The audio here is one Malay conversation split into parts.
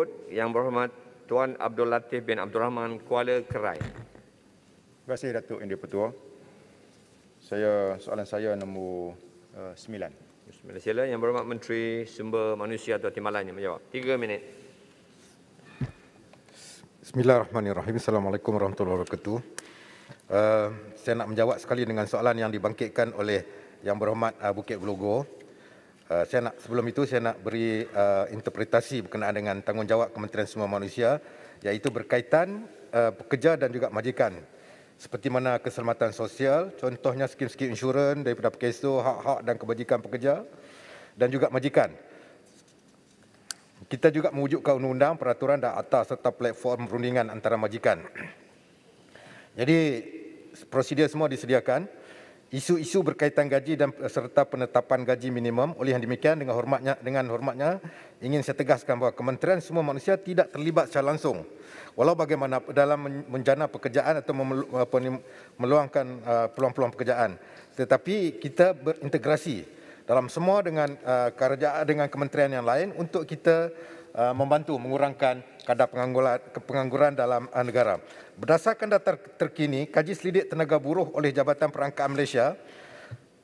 berikut yang berhormat Tuan Abdul Latif bin Abdul Rahman Kuala Kerai. Terima kasih Datuk Yang Dipertua. Saya soalan saya nombor uh, eh, 9. sembilan. Sembilan sila yang berhormat Menteri Sumber Manusia atau Timbalan yang menjawab. Tiga minit. Bismillahirrahmanirrahim. Assalamualaikum warahmatullahi wabarakatuh. Uh, saya nak menjawab sekali dengan soalan yang dibangkitkan oleh Yang Berhormat uh, Bukit Belogor. Eh, saya nak sebelum itu saya nak beri uh, interpretasi berkenaan dengan tanggungjawab Kementerian Semua Manusia iaitu berkaitan uh, pekerja dan juga majikan seperti mana keselamatan sosial contohnya skim-skim insurans daripada PKSO hak-hak dan kebajikan pekerja dan juga majikan kita juga mewujudkan undang-undang peraturan dan akta serta platform perundingan antara majikan jadi prosedur semua disediakan isu-isu berkaitan gaji dan serta penetapan gaji minimum oleh yang demikian dengan hormatnya dengan hormatnya ingin saya tegaskan bahawa Kementerian Semua Manusia tidak terlibat secara langsung walau bagaimana dalam menjana pekerjaan atau meluangkan uh, peluang-peluang pekerjaan tetapi kita berintegrasi dalam semua dengan uh, kerja dengan kementerian yang lain untuk kita Uh, membantu mengurangkan kadar pengangguran, dalam uh, negara. Berdasarkan data terkini, kaji selidik tenaga buruh oleh Jabatan Perangkaan Malaysia,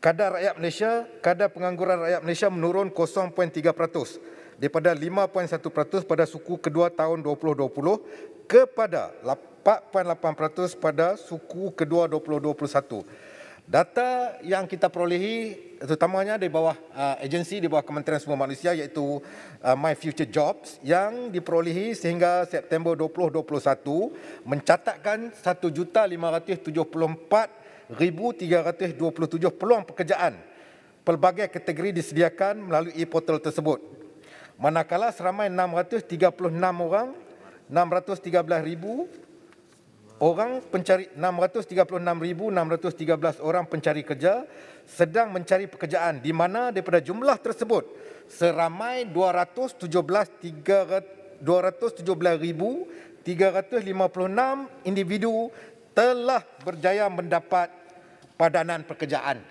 kadar rakyat Malaysia, kadar pengangguran rakyat Malaysia menurun 0.3% daripada 5.1% pada suku kedua tahun 2020 kepada 8.8% pada suku kedua 2021. Data yang kita perolehi terutamanya di bawah uh, agensi di bawah Kementerian Sumber Manusia iaitu uh, My Future Jobs yang diperolehi sehingga September 2021 mencatatkan 1,574,327 peluang pekerjaan pelbagai kategori disediakan melalui portal tersebut. Manakala seramai 636 orang orang pencari 636,613 orang pencari kerja sedang mencari pekerjaan di mana daripada jumlah tersebut seramai 217,356 individu telah berjaya mendapat padanan pekerjaan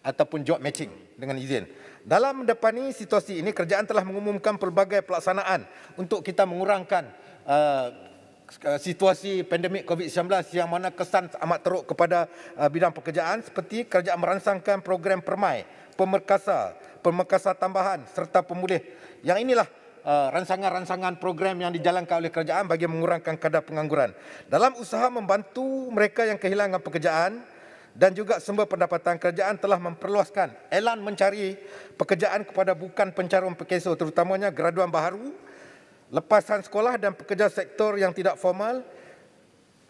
ataupun job matching dengan izin. Dalam mendepani situasi ini kerajaan telah mengumumkan pelbagai pelaksanaan untuk kita mengurangkan uh, Eh, situasi pandemik COVID-19 yang mana kesan amat teruk kepada eh, bidang pekerjaan seperti kerajaan merangsangkan program permai, pemerkasa, pemerkasa tambahan serta pemulih. Yang inilah eh, rangsangan-rangsangan program yang dijalankan oleh kerajaan bagi mengurangkan kadar pengangguran. Dalam usaha membantu mereka yang kehilangan pekerjaan dan juga sumber pendapatan kerajaan telah memperluaskan elan mencari pekerjaan kepada bukan pencarum pekeso terutamanya graduan baharu lepasan sekolah dan pekerja sektor yang tidak formal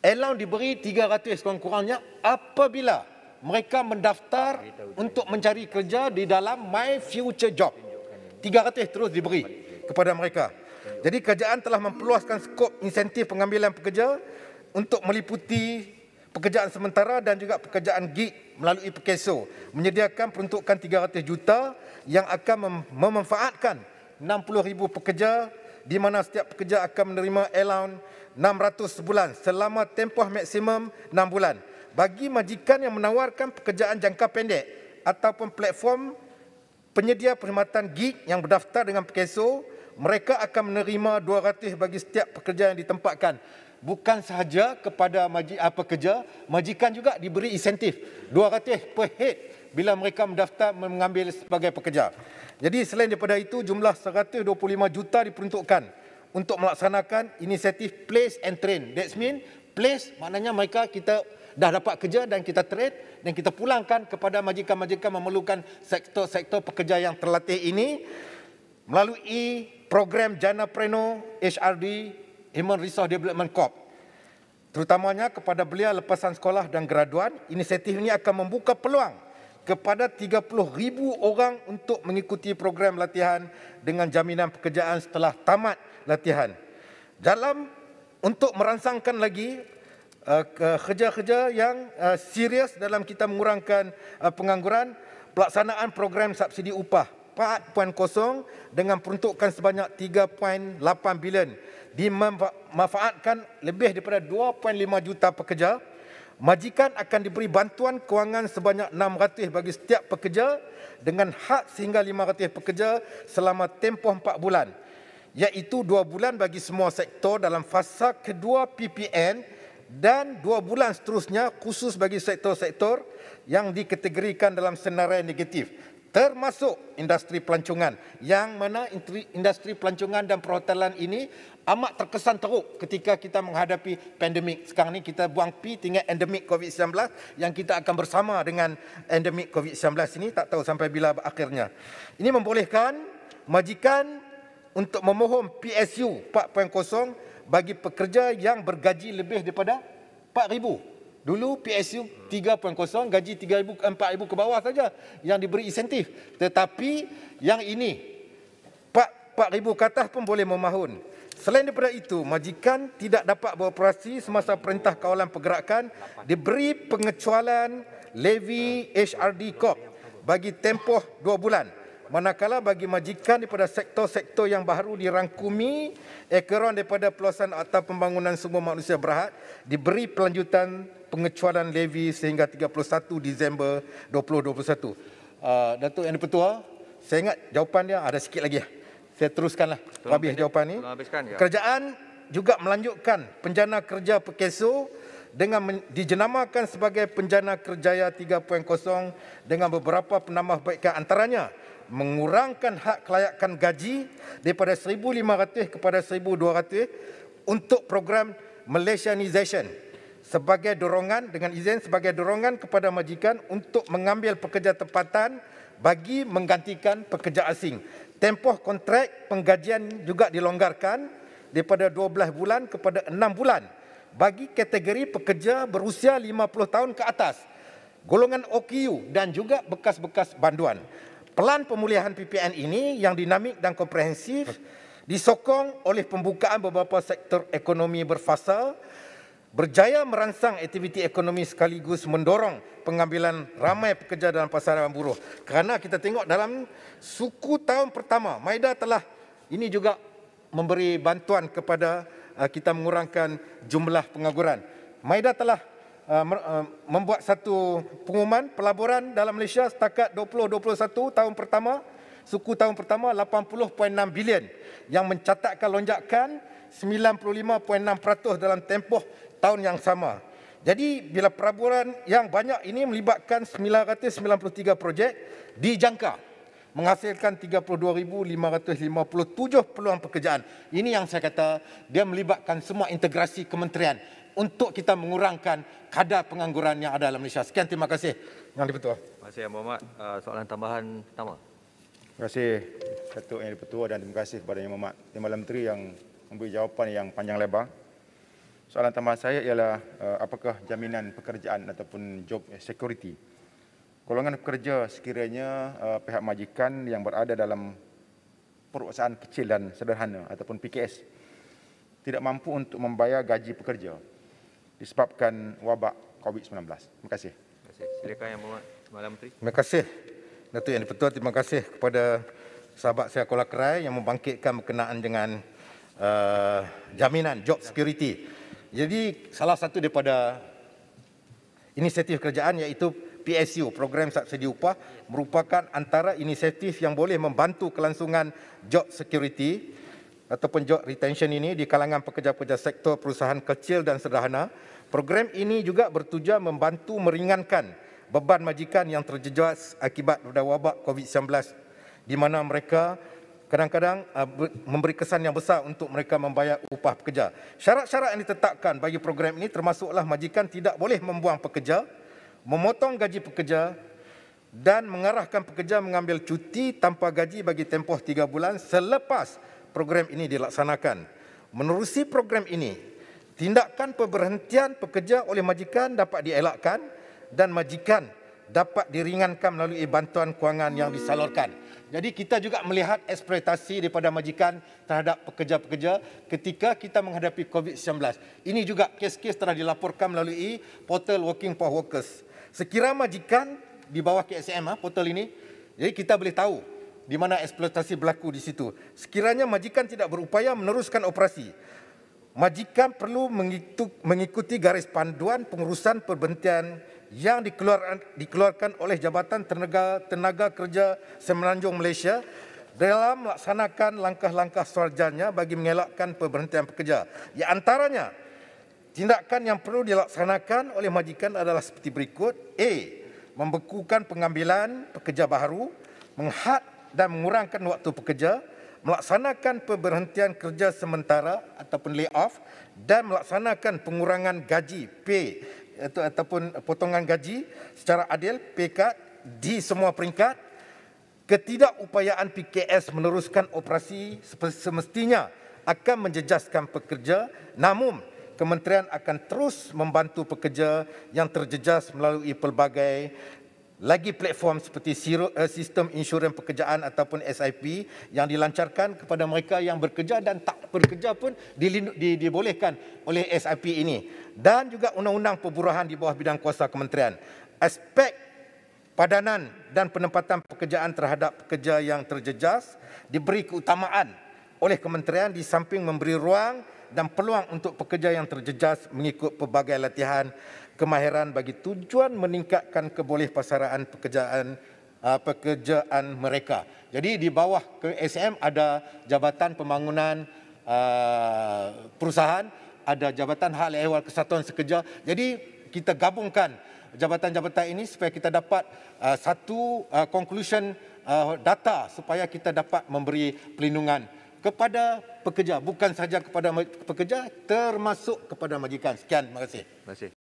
elaun diberi 300 kurang-kurangnya apabila mereka mendaftar untuk mencari kerja di dalam My Future Job. 300 terus diberi kepada mereka. Jadi kerajaan telah memperluaskan skop insentif pengambilan pekerja untuk meliputi pekerjaan sementara dan juga pekerjaan gig melalui Pekeso menyediakan peruntukan 300 juta yang akan mem- memanfaatkan 60,000 pekerja di mana setiap pekerja akan menerima allowance 600 sebulan selama tempoh maksimum 6 bulan. Bagi majikan yang menawarkan pekerjaan jangka pendek ataupun platform penyedia perkhidmatan gig yang berdaftar dengan Pekeso mereka akan menerima 200 bagi setiap pekerja yang ditempatkan. Bukan sahaja kepada majik, ah, pekerja, majikan juga diberi insentif 200 per head bila mereka mendaftar mengambil sebagai pekerja. Jadi selain daripada itu jumlah 125 juta diperuntukkan untuk melaksanakan inisiatif place and train. That's mean place maknanya mereka kita dah dapat kerja dan kita train dan kita pulangkan kepada majikan-majikan memerlukan sektor-sektor pekerja yang terlatih ini melalui program Jana Preno HRD Human Resource Development Corp. Terutamanya kepada belia lepasan sekolah dan graduan, inisiatif ini akan membuka peluang kepada 30,000 orang untuk mengikuti program latihan dengan jaminan pekerjaan setelah tamat latihan. Dalam untuk merangsangkan lagi uh, kerja-kerja yang uh, serius dalam kita mengurangkan uh, pengangguran, pelaksanaan program subsidi upah 4.0 dengan peruntukan sebanyak 3.8 bilion dimanfaatkan lebih daripada 2.5 juta pekerja. Majikan akan diberi bantuan kewangan sebanyak 600 bagi setiap pekerja dengan hak sehingga 500 pekerja selama tempoh 4 bulan iaitu 2 bulan bagi semua sektor dalam fasa kedua PPN dan 2 bulan seterusnya khusus bagi sektor-sektor yang dikategorikan dalam senarai negatif termasuk industri pelancongan yang mana industri pelancongan dan perhotelan ini amat terkesan teruk ketika kita menghadapi pandemik. Sekarang ini kita buang pi tinggal endemik COVID-19 yang kita akan bersama dengan endemik COVID-19 ini tak tahu sampai bila akhirnya. Ini membolehkan majikan untuk memohon PSU 4.0 bagi pekerja yang bergaji lebih daripada 4,000 Dulu PSU 3.0 gaji 3000 4000 ke bawah saja yang diberi insentif. Tetapi yang ini 4000 ke atas pun boleh memahun. Selain daripada itu, majikan tidak dapat beroperasi semasa perintah kawalan pergerakan diberi pengecualian levy HRD Corp bagi tempoh 2 bulan. Manakala bagi majikan daripada sektor-sektor yang baru dirangkumi ekoran daripada Pelawasan atau Pembangunan semua Manusia Berhad diberi pelanjutan pengecualian levy sehingga 31 Disember 2021. Uh, ah, Datuk Yang Pertua, saya ingat jawapan dia ada sikit lagi. Saya teruskanlah Tolong habis jawapan ini. ya. Kerajaan juga melanjutkan penjana kerja Pekeso dengan dijenamakan sebagai penjana kerjaya 3.0 dengan beberapa penambahbaikan antaranya mengurangkan hak kelayakan gaji daripada 1500 kepada 1200 untuk program Malaysianization sebagai dorongan dengan izin sebagai dorongan kepada majikan untuk mengambil pekerja tempatan bagi menggantikan pekerja asing. Tempoh kontrak penggajian juga dilonggarkan daripada 12 bulan kepada 6 bulan bagi kategori pekerja berusia 50 tahun ke atas, golongan OKU dan juga bekas-bekas banduan. Pelan pemulihan PPN ini yang dinamik dan komprehensif disokong oleh pembukaan beberapa sektor ekonomi berfasa berjaya merangsang aktiviti ekonomi sekaligus mendorong pengambilan ramai pekerja dalam pasaran buruh. Kerana kita tengok dalam suku tahun pertama, Maida telah ini juga memberi bantuan kepada uh, kita mengurangkan jumlah pengangguran. Maida telah uh, uh, membuat satu pengumuman pelaburan dalam Malaysia setakat 2021 tahun pertama suku tahun pertama 80.6 bilion yang mencatatkan lonjakan 95.6% dalam tempoh tahun yang sama. Jadi bila peraburan yang banyak ini melibatkan 993 projek dijangka menghasilkan 32,557 peluang pekerjaan. Ini yang saya kata dia melibatkan semua integrasi kementerian untuk kita mengurangkan kadar pengangguran yang ada dalam Malaysia. Sekian terima kasih Yang Dipertua. Terima kasih Yang Berhormat. Uh, soalan tambahan pertama. Terima kasih Datuk Yang Dipertua dan terima kasih kepada Yang Berhormat. Timbalan Menteri yang memberi jawapan yang panjang lebar. Soalan tambahan saya ialah eh, apakah jaminan pekerjaan ataupun job security? Golongan pekerja sekiranya eh, pihak majikan yang berada dalam perusahaan kecil dan sederhana ataupun PKS tidak mampu untuk membayar gaji pekerja disebabkan wabak COVID-19. Terima kasih. Terima kasih. Silakan Yang Berhormat Malam Menteri. Terima kasih. Datuk Yang Dipertua, terima kasih kepada sahabat saya Kuala Kerai yang membangkitkan berkenaan dengan uh, jaminan job security. Jadi salah satu daripada inisiatif kerajaan iaitu PSU program subsidi upah merupakan antara inisiatif yang boleh membantu kelangsungan job security ataupun job retention ini di kalangan pekerja-pekerja sektor perusahaan kecil dan sederhana. Program ini juga bertujuan membantu meringankan beban majikan yang terjejas akibat wabak COVID-19 di mana mereka kadang-kadang uh, memberi kesan yang besar untuk mereka membayar upah pekerja. Syarat-syarat yang ditetapkan bagi program ini termasuklah majikan tidak boleh membuang pekerja, memotong gaji pekerja dan mengarahkan pekerja mengambil cuti tanpa gaji bagi tempoh tiga bulan selepas program ini dilaksanakan. Menerusi program ini, tindakan pemberhentian pekerja oleh majikan dapat dielakkan dan majikan dapat diringankan melalui bantuan kewangan yang disalurkan. Jadi kita juga melihat eksploitasi daripada majikan terhadap pekerja-pekerja ketika kita menghadapi COVID-19. Ini juga kes-kes telah dilaporkan melalui portal Working for Workers. Sekiranya majikan di bawah KSM ah, portal ini, jadi kita boleh tahu di mana eksploitasi berlaku di situ. Sekiranya majikan tidak berupaya meneruskan operasi, majikan perlu mengikuti garis panduan pengurusan perbentian yang dikeluarkan, oleh Jabatan Tenaga, Tenaga Kerja Semenanjung Malaysia dalam melaksanakan langkah-langkah sarjanya bagi mengelakkan pemberhentian pekerja. Di antaranya, tindakan yang perlu dilaksanakan oleh majikan adalah seperti berikut. A. Membekukan pengambilan pekerja baru, menghad dan mengurangkan waktu pekerja, melaksanakan pemberhentian kerja sementara ataupun layoff dan melaksanakan pengurangan gaji pay atau, ataupun potongan gaji secara adil PK di semua peringkat ketidakupayaan PKS meneruskan operasi semestinya akan menjejaskan pekerja namun kementerian akan terus membantu pekerja yang terjejas melalui pelbagai lagi platform seperti eh, sistem insurans pekerjaan ataupun SIP yang dilancarkan kepada mereka yang bekerja dan tak bekerja pun dibolehkan oleh SIP ini dan juga undang-undang perburuhan di bawah bidang kuasa kementerian aspek padanan dan penempatan pekerjaan terhadap pekerja yang terjejas diberi keutamaan oleh kementerian di samping memberi ruang dan peluang untuk pekerja yang terjejas mengikut pelbagai latihan kemahiran bagi tujuan meningkatkan kebolehpasaraan pekerjaan ah, pekerjaan mereka. Jadi di bawah ke SM ada Jabatan Pembangunan ah, Perusahaan, ada Jabatan Hal Ehwal Kesatuan Sekerja. Jadi kita gabungkan jabatan-jabatan ini supaya kita dapat ah, satu conclusion data supaya kita dapat memberi pelindungan kepada pekerja bukan saja kepada pekerja termasuk kepada majikan sekian terima kasih terima kasih